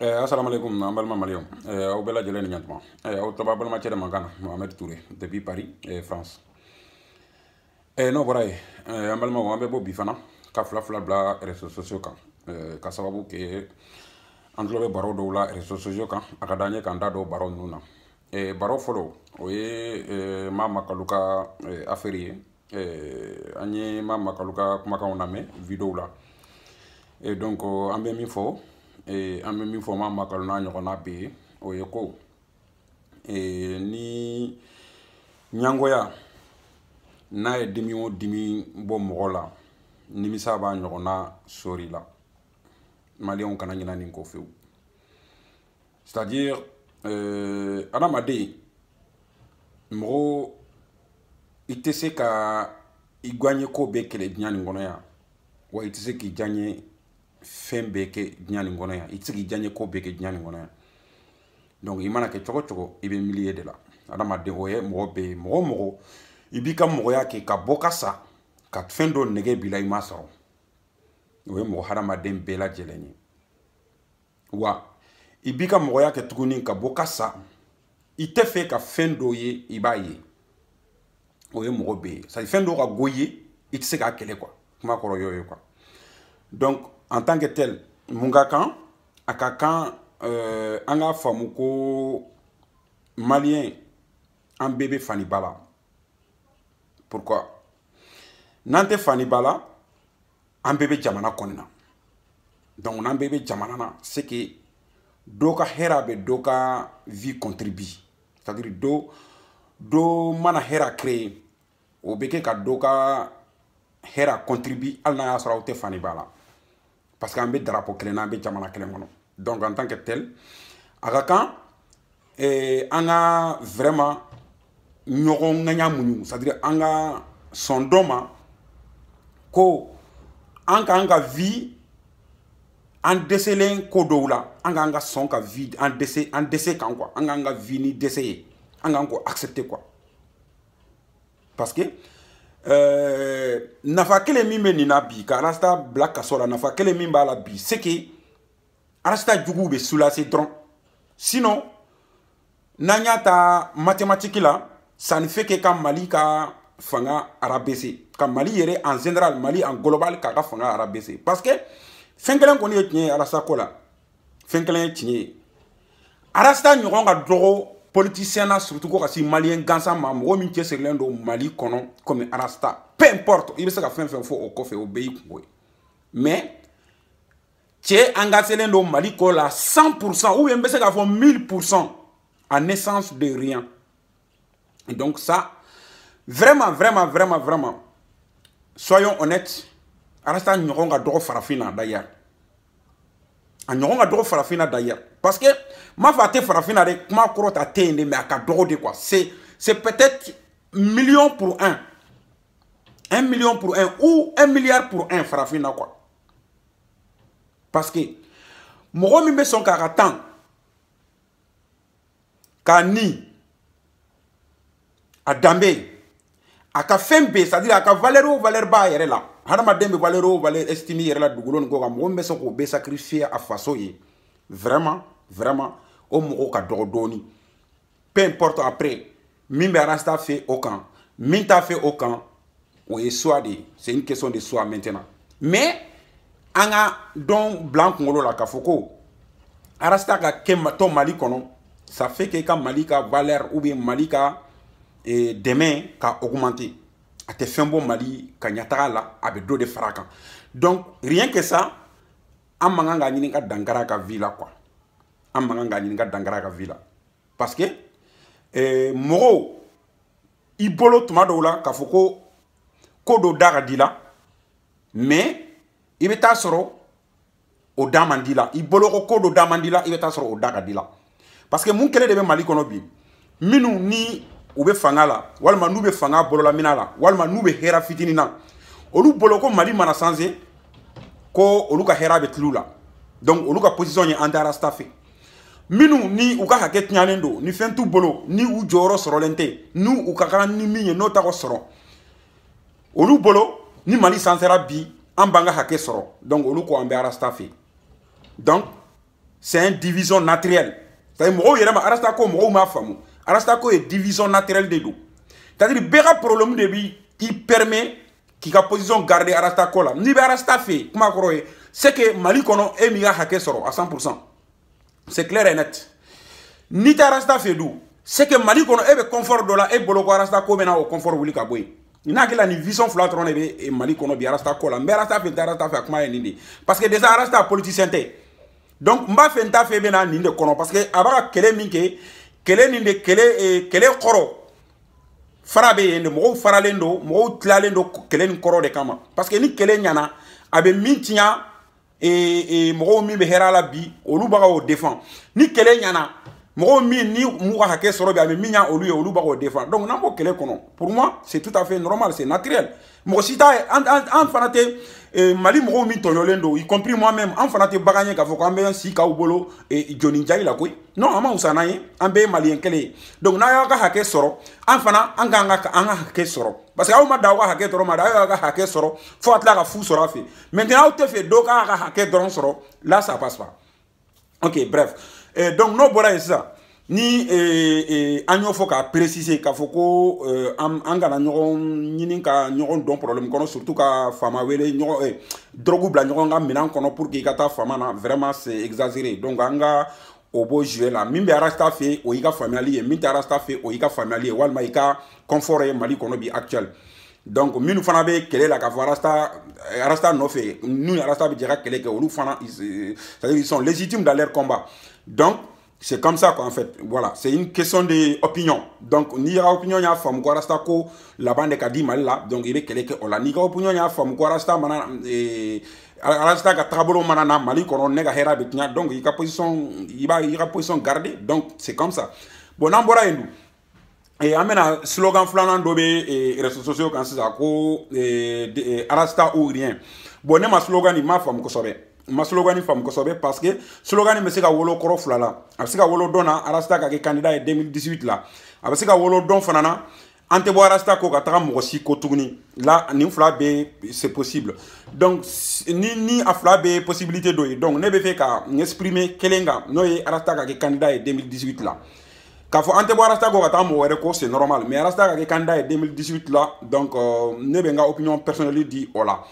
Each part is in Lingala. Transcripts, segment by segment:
Eh, asalaamaaleykum an balima maliyɛnw eh, aw bɛɛ lajɛlen ni ɲatuma eh, aw tɔ b'a balimacɛ de mankan na mohamɛd ture depuis paris france n'o bɔra ye an balimaw an bɛ bɔ bi fana ka fila fila bila réseaux sociaux kan ka sababu kɛ an tulo bɛ baro dɔw la réseaux sociaux kan a ka d'an ye k'an da don baro ninnu na baro fɔlɔ o ye maa makalu ka affaire ye an ye maa makalu ka kumakanw lamɛn videow la donc an bɛ min fɔ ee eh, an bɛ min fɔ ma makalo n'a ɲɔgɔnna bɛ yen o ye ko ee eh, ni ɲangoya n'a ye dimi o dimi bɔ mɔgɔ la nimisa b'a ɲɔgɔnna sori la maliyɛnw kana ɲina nin ko fewu c'est à dire euh, adamaden mɔgɔ i tɛ se ka i gwaɲe ko bɛɛ kɛlɛ diɲa nin kɔnɔ yan wa i tɛ se k'i diyaɲe fɛn bɛɛ kɛ diɲɛ nin kɔnɔ yan i tɛ se k'i diyaɲɛ ko bɛɛ kɛ diɲɛ nin kɔnɔ yan donc i mana kɛ cogo cogo i bɛ miliye de la adamaden o ye mɔgɔ bɛɛ ye mɔgɔ mɔgɔ i b'i ka mɔgɔya kɛ ka bɔ ka sa ka fɛn dɔ nɛgɛ bila i ma sɔrɔ o ye mɔgɔ hadamaden bɛɛ lajɛlen ye wa i b'i ka mɔgɔya kɛ tuguni ka bɔ ka sa i tɛ fɛ ka fɛn dɔ ye i b'a ye o ye mɔgɔ bɛɛ ye sadi fɛn dɔw ka go ye i tɛ se k'a kɛlɛ kuwa kuma kɔrɔ y'o ye kuwa donc en tant que tel mun ka kan a ka kan euh, an k'a faamu ko maliyɛn an bɛɛ bɛ fani ba la pourquoi n'an tɛ fani ba la an bɛɛ bɛ jamana kɔni na donc n'an bɛɛ bɛ jamana na c'est que dɔ ka hɛrɛ bɛ dɔ ka vie contribue c'est à dire dɔ dɔ mana hɛrɛ créer o bɛ kɛ ka dɔ ka hɛrɛ contribue hali n'a y'a sɔrɔ aw tɛ fani ba la. parce que an bɛ darapo kelen na an bɛ jamana kelen kɔnɔ donc en tant que tel eh, a ka kan eh, an ka vraiment ɲɔgɔn ŋaɲa muɲu c'est à dire an ka sɔn dɔ ma ko an k'an ka vie an dɛsɛlen ko dɔw la an k'an ka sɔn ka vie an dɛsɛ an dɛsɛ kan quoi an k'an ka vie ni dɛsɛ ye an k'an k'o accepter quoi parce que Euh, nafa kelen min bɛ nin na bi ka arasita bila kaso la nafa kelen min b'a la bi c'est que arasita juguw bɛ soulager dɔrɔn sinon n'an y'a ta mathématique la ça ne fait que ka mali ka fanga arabese ka mali yɛrɛ en général mali en global k'a ka fanga arabese parce que fɛn kelen kɔni ye tiɲɛ ye arasita ko la fɛn kelen ye tiɲɛ ye arasita ɲɔgɔn ka dɔgɔ politicien là surtout quoi si malien gansa mambo mi c'est l'un lendo mali kono comme arasta peu importe il ne sera faire faire faut au coffre au pays mais tie engagé lendo mali quoi là, 100% ou bien ça va 1000% en naissance de rien donc ça vraiment vraiment vraiment vraiment soyons honnêtes arasta droit nga faire farafina d'ailleurs a ɲɔgɔn ka dɔgɔ farafinna d'ailleurs parce que m'a fɔ a tɛ farafinna dɛ kuma kɔrɔ ta tɛ yen de mais a ka dɔgɔ de quoi c'est c'est peut-être million pour un un million pour un ou un milliard pour un farafinna quoi parce que mɔgɔ min bɛ sɔn k'a ka tan k'a ni a danbe a ka fɛn bɛ c'est à dire a ka valeur o valeur b'a yɛrɛ la. hadamaden bɛ valeur o valeur estime yɛrɛ la dugukolo nin kɔ kan mɔgɔ min bɛ se k'o bɛɛ sacrifier a faso ye vraiment vraiment o mɔgɔ ka dɔgɔ dɔɔni peu importe après min bɛ arasta fɛ o kan min t'a fɛ o kan o ye choix de ye c'est une question de choix maintenant mais an ka dɔn bila an kunkolo la k'a fɔ ko arasta ka kɛ tɔ mali kɔnɔ ça fait que i ka mali ka valeur ou bien mali ka eh, dɛmɛ ka augmenter a tɛ fɛn bɔ mali ka ɲataga la a bɛ dɔ de fara kan donc rien que ça an man kan ka ɲini ka dankara ka vie la quoi an man kan ka ɲini ka dankara ka vie la parce que eh, mɔgɔw i bolo tuma dɔw la k'a fɔ ko ko dɔ da ka di la mais i bɛ taa sɔrɔ o da man di la i bolo ko ko dɔ da man di la i bɛ taa sɔrɔ o da ka di la parce que mun kelen de bɛ mali kɔnɔ bi minnu ni u bɛ fanga la walima n'u bɛ fanga bololamina la walima n'u bɛ hɛra fitinin na olu bolo ko mali mana sanse ko olu ka hɛra bɛ tiliw la donc olu ka position ye antarasta fɛ minnu ni u ka hakɛ tiɲalen don ni fɛn t'u bolo ni u jɔyɔrɔ sɔrɔlen tɛ ni u ka kan ni min ye n'o tɔgɔ sɔrɔ olu bolo ni mali sansera bi an b'an ka hakɛ sɔrɔ donc olu ko an bɛ arasta fɛ donc c'est un division naturelle c'est à dire mɔgɔw yɛrɛ ma arasta ko mɔgɔw m'a faamu Arastako est division naturelle de deux. c'est-à-dire que le problème de vie, il permet k'i ka position garder Arastako. là. n'i bɛ c'est que mali Kono e m'i ka à 100 c'est clair et net n'i tɛ arasta c'est que mali Kono e confort de la et bolo ko arasta confort wuli ka n'a la vision fila et de mali Kono bi Arastako. ko la n fait, arasta fait, parce que déjà arasta politicien donc je ne vais pas faire parce que avant, b'a ka kɛlɛ nin de kɛlɛ e, kɛlɛ kɔrɔ fara bɛ yen de mɔgɔw faralen don mɔgɔw tilalen don kɛlɛ nin kɔrɔ de kama parce que ni kɛlɛ ɲɛna a bɛ min tiɲa e, e, mɔgɔw min bɛ hɛrɛ la bi olu bɛ ka o defan ni kɛlɛ ɲɛna mɔgɔ min ni m'u ka hakɛ sɔrɔ bi a bɛ min ya olu ye olu b'a k'o défendre donc n'an b'o kɛlɛ kɔnɔ pour moi c'est tout à fait normal c'est naturel mɔgɔ si t'a ye an an an fana tɛ eh, mali mɔgɔw min tɔɲɔlen don y compris moi même an fana tɛ bagan ye k'a fɔ k'an bɛ an si k'aw bolo eh, jɔni jayi la koyi non an ma wusa n'an ye an bɛɛ ye maliyɛn kelen ye donc n'a y'aw ka hakɛ sɔrɔ an fana an k'an ka an ka hakɛ sɔrɔ parce que aw ma dan aw ka hakɛ dɔrɔn ma dɛ aw y'aw ka hakɛ sɔrɔ fo ka tila ka fu sɔrɔ a fɛ maintenant aw tɛ fɛ dɔw k'a ka hakɛ dɔrɔn sɔrɔ là ça passe pas ok bref Eh, donc n'o bɔra yen sisan ni eh, eh, an y'o fɔ k'a préciser k'a fɔ ko euh, an kana ɲɔgɔn ɲini ka ɲɔgɔn dɔn problème kɔnɔ surtout ka faama wele ɲɔgɔn dɔrɔgu bila ɲɔgɔn ka minɛn kɔnɔ pour que i ka taa faama na vraiment c'est exagéré donc an ka o b'o joué la min bɛ arasta fɛ o y'i ka faamuyali ye min tɛ arasta fɛ o y'i ka faamuyali ye walima i ka confort ye mali kɔnɔ bi actuel donc minnu fana bɛ kɛlɛ la k'a fɔ arasta arasta nɔfɛ n'u ni arasta bɛ jɛ ka kɛlɛ kɛ olu fana euh, c'est à dire ils sont légitimes dans leur combat Donc, c'est comme ça quoi en fait, voilà, c'est une question d'opinion. Donc, ni a opinion a forme quoi rasta ko la bande a dit mal là donc il est quelqu'un ke ola oh ni ka opinion a forme quoi rasta mana eh rasta ka tabolo au na mali qu'on n'a pas hera donc il a position il va il ka position garder. Donc, c'est comme ça. Bon, nan bora nous Et amena slogan flanant d'obé et réseaux sociaux c'est à ko et arasta ou rien. Bon, et ma slogan il ma fam ko sobe ma slogani faamu kosɛbɛ parce que slogani bɛ se ka wolo kɔrɔ fila la a bɛ se ka wolo dɔn na arasita ka kɛ kandida ye 2018 la a bɛ se ka wolo dɔn fana na an tɛ bɔ arasita ko ka taga mɔgɔ si ko tuguni la nin fila c'est possible donc ni ni a fila possibilité dɔ ye donc ne bɛ fɛ ka n exprimer kelen kan n'o ye arasita ka kɛ kandida ye 2018 la k'a fɔ an tɛ bɔ arasta kɔ ka mɔgɔ wɛrɛ ko c'est normal mais arasta ka kɛ kanda ye 2018 la donc euh, ne bɛ n ka opinion personnelle di o la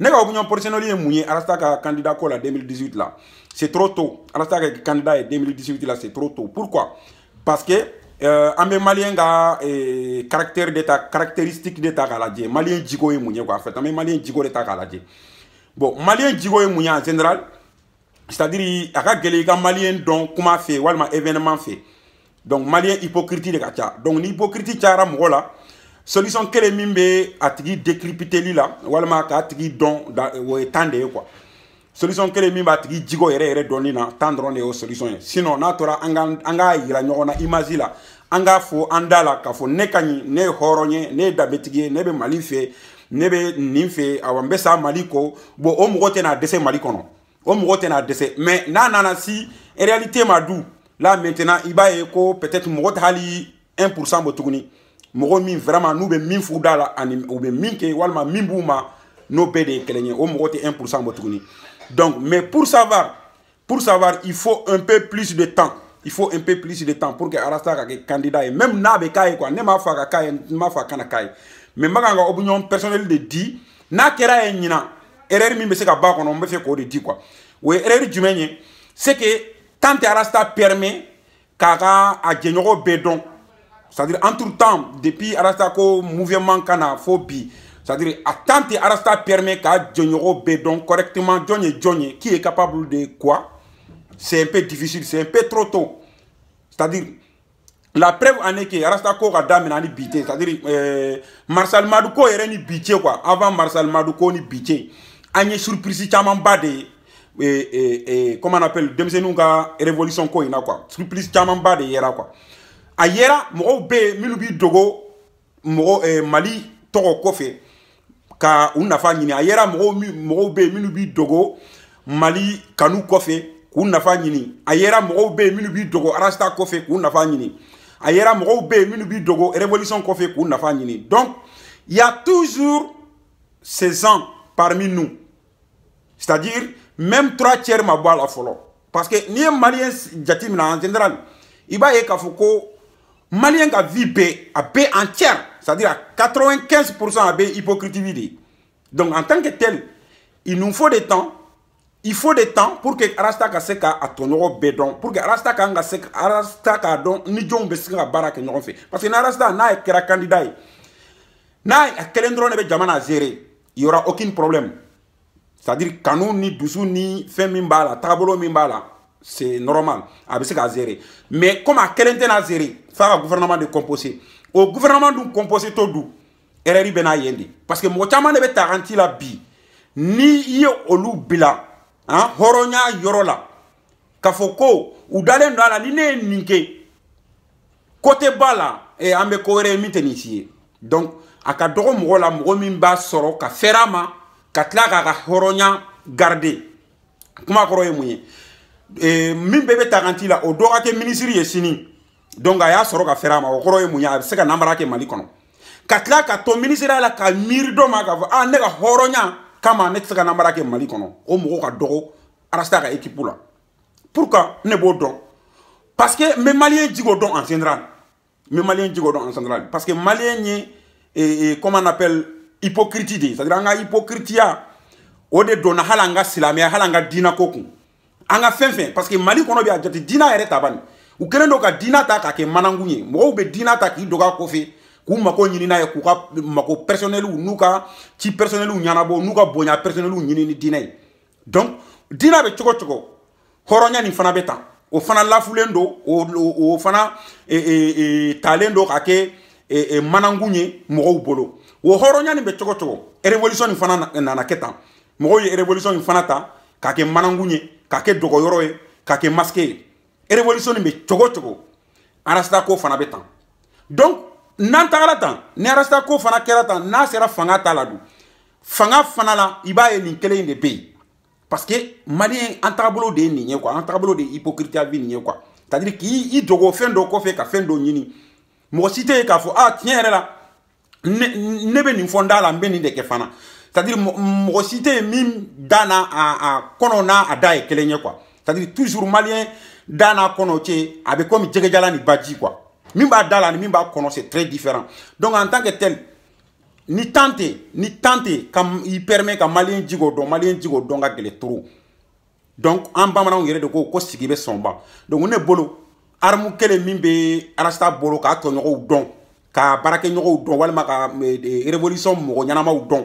nega ka opinion personnelle est mun ye arasta ka candidat ko la 2018 là c'est trop tôt arasta ka candidat est 2018 là c'est trop tôt pourquoi parce que euh, an malien ga ka euh, caractère d'état caractéristique de ta k'a lajɛ maliyɛn jiko ye quoi en fait an malien maliyɛn d'état de ta k'a bon malien jiko ye mun en général c'est à dire a ka gɛlɛ ka malien donc comment fait walima événement fait donc malien hypocrite de ka donc ni hypocrite cayara Voilà. solution kelen min bɛ a tigi décrypteli la walima k'a tigi dɔn da o ye tan de ye quoi solution kelen min b'a tigi jigin yɛrɛ yɛrɛ dɔɔnin na tan dɔrɔn de y'o solution ye sinon n'a tora an ka an k'a yira ɲɔgɔn na image la an k'a fɔ an da la k'a fɔ ne ka ɲi ne ye hɔrɔn ye ne ye danbetigi ye ne bɛ mali fɛ ne bɛ nin fɛ awɔ n bɛ sa mali kɔ bon o mɔgɔ tɛna dɛsɛ mali kɔnɔ o mɔgɔ tɛna dɛsɛ mais n'a nana si réalité ma du là maintenant i b'a ye ko peut-être mɔgɔ tɛ hali 1% bɔ tuguni moi min vraiment nous ben min furu da la ani u min kɛ walima min bouma n'o bɛɛ de ye kelen o mɔgɔ 1% botouni donc mais pour savoir pour savoir il faut un peu plus de temps il faut un peu plus de temps pour que arasta ka candidat et même n'a bɛ quoi ne m'a fɔ a ka k'a m'a fɔ kana mais n bɛ personnel de di n'a kera ye erreur min bɛ ka b'a ko n bɛ fɛ k'o de di quoi ou erreur du ye c'est que tant arasta permet k'a a jɛɲɔgɔn bedon c'est-à-dire entre-temps depuis arasta mouvement kana c'est-à-dire attente arasta permet qu'à jɔnɲɔgɔn bɛ donc correctement jɔn ye qui est capable de quoi c'est un peu difficile c'est un peu trop tôt c'est-à-dire la preuve en est que arasta ko ka daminɛ c'est-à-dire euh, marshal est ko yɛrɛ quoi avant Marcel Madouko ko ni bi surprise de et, et, et comment on appelle denmisɛnninw révolution ko a quoi surprise camanba de a quoi Ayeram yera minubidogo bɛ dogo mo eh, mali tɔgɔ kɔfɛ ka u nafa ɲini a yera mɔgɔw milubi dogo mali kanu kofe k'u nafa ɲini a yera mɔgɔw dogo arasta kofe k'u nafa ɲini a yera mɔgɔw bɛ yen minnu dogo révolution kɔfɛ k'u donc il y a toujours ces gens parmi nous c'est-à-dire même trois tiers ma a la folo parce que n'i malien maliyɛn en général il va k'a Malianga ka vie bɛɛ a entière c'est à dire à 95 pourcent a bɛ hypocritie donc en tant que tel il nous faut des temps il faut des temps pour que arasta ka se à tɔɲɔgɔn bɛɛ Donc pour que arasta kan ka se arasta k'a ni jɔnw bɛ se ka fait. parce que ni n'a que kɛra candidat n'a kelen dɔrɔn de bɛ jamana gérer il y aura aucun problème c'est à dire kanu ni dusu ni fɛn min b'a la la c'est normal a bɛ se k'a zere mais comme a kelen tɛna zere f'a ka gouvernement de composer o gouvernement dun composer to dun erreur bɛ n'a yen de parce que mɔgɔ caman de bɛ taganti la bi ni i ye olu bila han hɔrɔnya yɔrɔ la k'a fɔ ko u dalen don a la ni ne ye nin kɛ côté ba la eh, an bɛ ko wɛrɛ ye min tɛ nin si ye donc a ka dɔgɔ mɔgɔ la mɔgɔ min b'a sɔrɔ ka fɛrɛ a ma ka tila k'a ka hɔrɔnya garder kuma kɔrɔ ye mun ye. Eh, min bɛɛ bɛ taganti la o dɔ ka kɛ minisiri ye sini donc a y'a sɔrɔ ka fɛrɛ a ma o kɔrɔ ye mun ye a bɛ se ka namara kɛ mali kɔnɔ ka tila ka to minisiriya la ka miiri dɔ ma k'a fɔ ah ne ka hɔrɔnya kama ne tɛ se ka namara kɛ mali kɔnɔ o mɔgɔ ka dɔgɔ arasita ka ekipu la pourquoi ne b'o dɔn parce que n bɛ maliyɛn jigi o dɔn en général n bɛ maliyɛn jigi o dɔn en général parce que maliyɛn ye eh, eh, comment on appelle hypocrite de c'est à dire an ka hypocritiya o de donna hali an ka silamɛya hali an ka diinɛ ko kun an ka fɛn fɛn parce que mali kɔnɔ bi a jate diinɛ yɛrɛ ta bani u kɛlen don ka diinɛ ta k'a kɛ manangu ye mɔgɔw bɛ diinɛ ta k'i dɔgɔ a kɔfɛ k'u mago ɲini n'a ye k'u ka mago pɛrisɔnɛliw n'u ka ci pɛrisɔnɛliw ɲɛnabɔ n'u ka bonya pɛrisɔnɛliw ɲini ni diinɛ ye donc diinɛ bɛ cogo cogo hɔrɔnya nin fana bɛ tan o fana lafulen don o fana e, e, e, talen don ka kɛ manangu ye mɔgɔw bolo o hɔrɔnya nin bɛ cogo cogo révolution nin fana nana kɛ tan mɔgɔw ye révolution nin fana ta k'a kɛ manangu ye k'a kɛ dɔgɔyɔrɔ ye k'a kɛ masque ye révolution nin bɛ cogo cogo arasta ko fana bɛ tan donc n'an tagara tan ni arasta ko fana kɛra tan n'a sera fanga ta la dun fanga fana la i b'a ye nin kelen in de bɛ yen parce que maliyɛn an tagabolo de ye nin ye quoi an tagabolo de ye hypocrite vie nin ye quoi c'est à dire k'i dogo fɛn dɔ kɔfɛ ka fɛn dɔ ɲini mɔgɔ si tɛ yen k'a fɔ ah tiɲɛ yɛrɛ la ne bɛ nin fɔ n da la n bɛ nin de kɛ fana c'est-à-dire mɔgɔ si tɛ yen min da n'a a kɔnɔ n'a a da ye kelen ye quoi c'est à dire toujours maliyɛn da n'a kɔnɔ cɛ a bɛ komi jɛgɛjalan ni baji quoi min b'a da la ni min b'a kɔnɔ c'est très différent donc en tant que tel ni tan tɛ ni tan tɛ ka i permet ka maliyɛn jiko dɔn maliyɛn jiko dɔn ka gɛlɛ trop donc an bamananw yɛrɛ de ko ko sigi bɛ sɔnba donc ne bolo armu kelen min bɛ arasta bolo k'a tɔɲɔgɔnw dɔn ka baarakɛɲɔgɔnw dɔn walima ka eh, révolution mɔgɔ ɲɛnamaw dɔn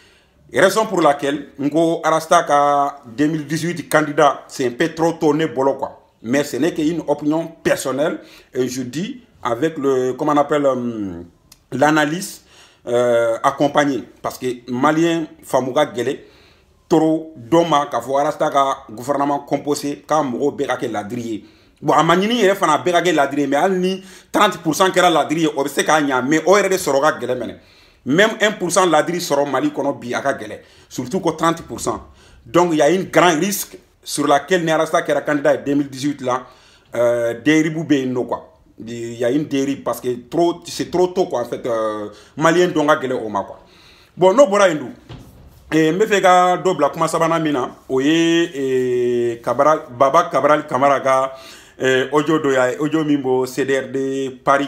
Raison pour laquelle Ngo Arasta ka 2018 candidat, c'est un peu trop tourné bolo quoi. Mais ce n'est qu'une opinion personnelle. Et je dis avec le, comment on appelle, euh, l'analyse euh, accompagnée. Parce que Malien Famouga Gele, Toro Doma, ka fo Arasta ka gouvernement composé, ka Moro Berake Ladrier. Bon, à maɲini yɛrɛ fana bɛɛ ka kɛ ladiri ye 30% kɛra ladiri ye o bɛ se k'a ɲa mais o yɛrɛ de Soroga ka même 1% ladri sera Mali kono bi akagele. Surtout qu'au 30%. Donc il y a un grand risque sur laquelle Nerasta qui era candidat en 2018 là, euh, dérive ou quoi. Il y a une dérive parce que trop, c'est trop tôt quoi en fait. Euh, Malien donga gele oma quoi. Bon, no bora indu. Et bɛ fɛ ka dɔ bila kuma sabanan na kabara baba kabral kamara euh, ojo doya ojo Mimbo, cdrd paris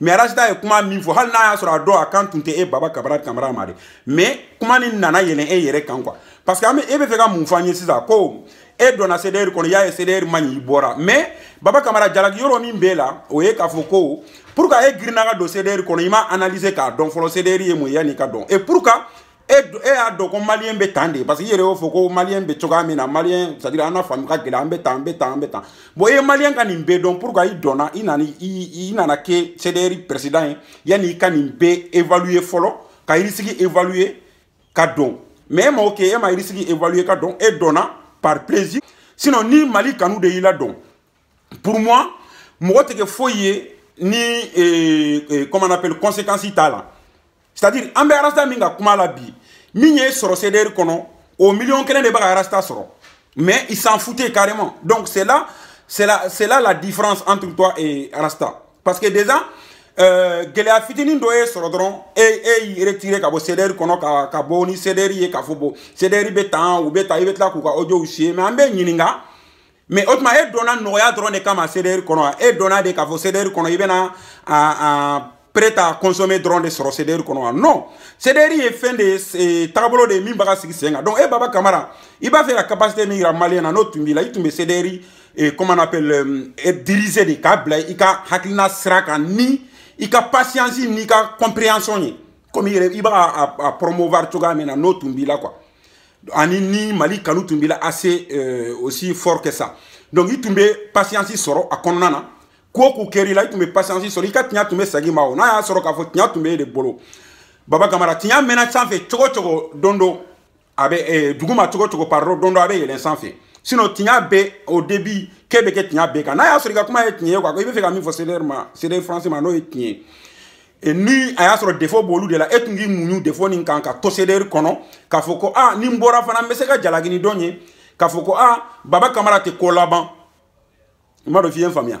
mɛ arasita ye kuma min fɔ hali n'a y'a sɔrɔ a dɔn a kan tun tɛ e baba kabara kamara ma de mɛ kuma nin nana yɛlɛ e yɛrɛ kan kuwa parce que an bɛ e bɛ fɛ ka mun fɔ an ye sisan ko e donna cdr kɔnɔ i y'a ye cdr man ɲi i bɔra mɛ baba kamara jalaki yɔrɔ min b'e la o ye k'a fɔ ko pour que e girinna ka don cdr kɔnɔ i ma analyse k'a dɔn fɔlɔ cdr ye mun ye yanni i ka dɔn et pour que e eh, y'a eh, ah, dɔn ko maliyɛn bɛ tan de parce que i yɛrɛ y'o fɔ ko maliyɛn bɛ cogoya min na maliyɛn c'est à dire an ka faamu ka gɛlɛn an bɛ tan an bɛ tan an bɛ tan bon i ye maliyɛn ka nin bɛɛ dɔn pour que i dɔnna i nana i nana kɛ CDR président ye yanni i ka nin bɛɛ évaluer fɔlɔ ka évaluer ka dɔn mais e ma o e ma risque évaluer ka dɔn e dɔnna par plaisir sinon ni Mali kanu de y'i la dɔn pour moi mɔgɔ tɛ kɛ foyi ye ni eh, eh, comment on appelle conséquence t'a la c'est-à-dire en bɛ arasta Minga ka kuma la bi min au million CDR o miliyɔn de bɛ arasta mais il s'en foutait carrément donc c'est là c'est là c'est là la différence entre toi et arasta parce que déjà euh, gɛlɛya fitinin dɔ ye sɔrɔ et e e y'i retire ka bɔ CDR kɔnɔ ka ka bɔ ni CDR ye k'a fɔ bon CDR bɛ tan u bɛ tan i audio siyɛ mais an bɛ mais mɛ o tuma e donna nɔgɔya drone de kama CDR kono e donna de k'a fɔ CDR kɔnɔ a a prêt à consommer dɔrɔn de sɔrɔ de kɔnɔ non CDR est fin de ce tagabolo de ye min donc eh Baba Kamara il va faire la capacité de migrer maliyɛn na en tun b'i la i tun bɛ comment on appelle euh, diriger des câbles il a ka hakilina ni i patience n'i ka compréhension comme il il va promouvoir cogoya min na n'o tun quoi ani ni Mali kanu Tumbila assez euh, aussi fort que ça donc il tun patience il a à na. ko ko kɛr'i la i tun bɛ patience sɔrɔ i ka tiɲɛ tun bɛ segin ma o n'a y'a sɔrɔ k'a fɔ tiɲɛ tun bɛ e de bolo baba kamara tiɲɛ mɛnna sanfɛ cogo cogo don eh, dɔ a bɛ ɛɛ dugu ma cogo cogo pardon don dɔ a bɛ yɛlɛn sanfɛ sinon tiɲɛ bɛ au début k'e bɛ kɛ tiɲɛ bɛɛ kan n'a y'a sɔrɔ i ka kuma ye tiɲɛ ye quoi i bɛ fɛ ka min fɔ CDR ma CDR français ma n'o ye tiɲɛ ye ni a y'a sɔrɔ défaut b'olu de la e tun k'i muɲu défaut nin kan ka to CDR kɔnɔ k'a fɔ ko ah ni n bɔra fana n bɛ se ka jalakini dɔn ye k'a fɔ ko ah baba kamara tɛ ko laban n b'a dɔn f'i ye n faamuya.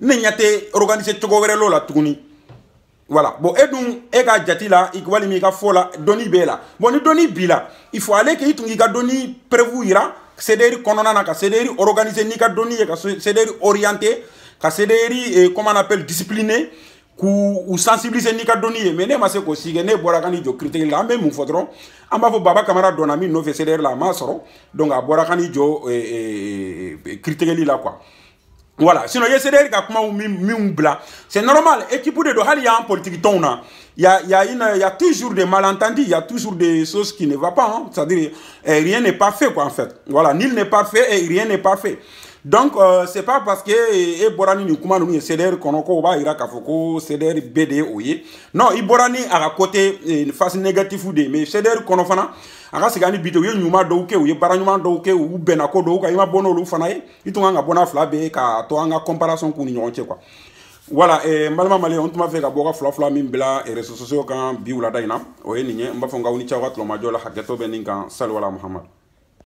ne ɲa tɛ organise cogo wɛrɛ lo la tuguni voilà bon e dun e ka jati la walima i ka fɔ la dɔnni b'e la bon ni dɔnni b'i la il faut aller k'i tun k'i ka dɔnni preuve yira CDR kɔnɔna na ka CDR organise n'i ka dɔnni ye ka CDR orienter ka CDR eh, comment on appelle discipliner k'u sensibiliser n'i ka dɔnni ye mais ne ma se k'o si kɛ ne bɔra ka n'i jɔ critique la an bɛ mun fɔ dɔrɔn an b'a fɔ baba kamara dɔnna min nɔfɛ CDR la a m'a sɔrɔ donc a bɔra ka n'i jɔ eh, eh, e, e, critiqueli la quoi Voilà. Sinon, il y a gens qui a C'est normal. de Doha, il y a politique hein. Il y a, il y, a il y a toujours des malentendus, il y a toujours des choses qui ne vont pas. Hein. C'est-à-dire, eh, rien n'est pas fait, quoi, en fait. Voilà. nul n'est pas fait et rien n'est pas fait. donc euh, c'est pas parce que e eh, bɔra ni nin kuma ninnu ye cdr kɔnɔ ko o b'a yira k'a fɔ ko cdr bɛɛ de ye o ye non i bɔra ni a ka côté eh, face négatif de ye mais cdr kɔnɔ fana a ka segin ani bi tɛ u ye ɲuman dɔw kɛ u ye baara ɲuman dɔw kɛ u bɛnna ko dɔw kan i ma bɔ n'olu fana ye i tun kan ka bɔ n'a fila bɛɛ ye k'a to an ka comparaison k'u ni ɲɔgɔn cɛ quoi wala eh, n balima maliyɛn n tun b'a fɛ ka bɔ ka fila fila min bila eh, réseaux sociaux kan bi wulada in na o ye nin ye n b'a fɔ n k'aw ni ce aw ka tulomajɔ la hakɛtɔ bɛ nin kan saliwala muhamadu